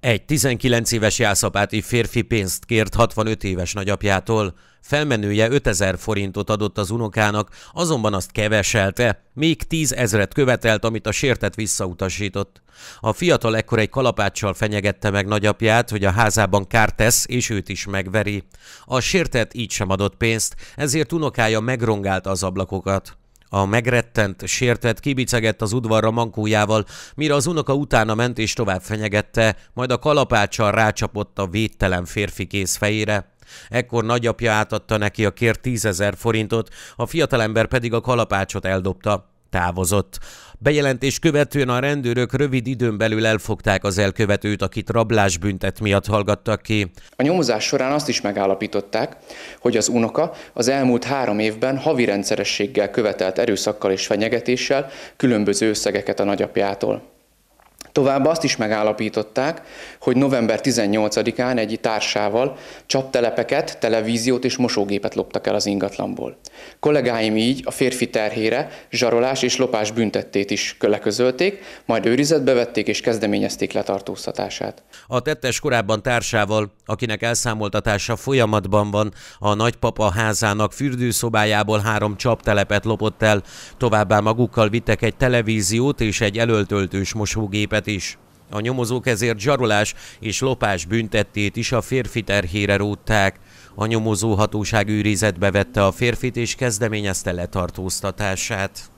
Egy 19 éves jászapáti férfi pénzt kért 65 éves nagyapjától. Felmenője 5000 forintot adott az unokának, azonban azt keveselte, még 10 ezret követelt, amit a sértet visszautasított. A fiatal ekkor egy kalapáccsal fenyegette meg nagyapját, hogy a házában kárt tesz, és őt is megveri. A sértet így sem adott pénzt, ezért unokája megrongálta az ablakokat. A megrettent, sértett kibicegett az udvarra mankójával, mire az unoka utána ment és tovább fenyegette, majd a kalapáccsal rácsapott a védtelen férfi kész fejére. Ekkor nagyapja átadta neki a kért tízezer forintot, a fiatalember pedig a kalapácsot eldobta távozott. Bejelentés követően a rendőrök rövid időn belül elfogták az elkövetőt, akit rablásbüntet miatt hallgattak ki. A nyomozás során azt is megállapították, hogy az unoka az elmúlt három évben havi rendszerességgel követelt erőszakkal és fenyegetéssel különböző összegeket a nagyapjától. Tovább azt is megállapították, hogy november 18-án egy társával csaptelepeket, televíziót és mosógépet loptak el az ingatlanból. Kollégáim így a férfi terhére zsarolás és lopás büntettét is köleközölték, majd őrizetbe vették és kezdeményezték letartóztatását. A tettes korábban társával, akinek elszámoltatása folyamatban van, a nagypapa házának fürdőszobájából három csaptelepet lopott el, továbbá magukkal vittek egy televíziót és egy elöltöltős mosógépet is. A nyomozók ezért zsarolás és lopás büntettét is a férfi terhére rótták. A nyomozó hatóság őrizetbe vette a férfit és kezdeményezte letartóztatását.